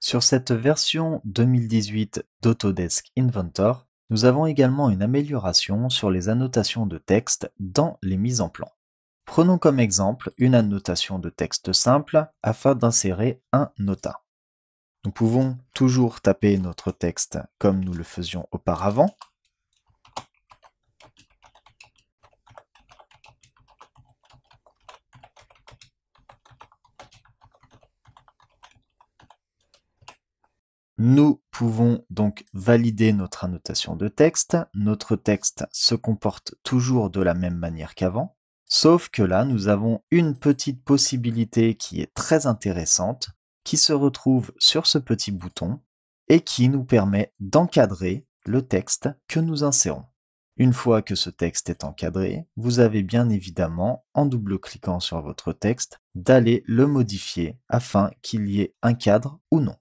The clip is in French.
Sur cette version 2018 d'Autodesk Inventor, nous avons également une amélioration sur les annotations de texte dans les mises en plan. Prenons comme exemple une annotation de texte simple afin d'insérer un nota. Nous pouvons toujours taper notre texte comme nous le faisions auparavant, Nous pouvons donc valider notre annotation de texte. Notre texte se comporte toujours de la même manière qu'avant, sauf que là, nous avons une petite possibilité qui est très intéressante, qui se retrouve sur ce petit bouton et qui nous permet d'encadrer le texte que nous insérons. Une fois que ce texte est encadré, vous avez bien évidemment, en double-cliquant sur votre texte, d'aller le modifier afin qu'il y ait un cadre ou non.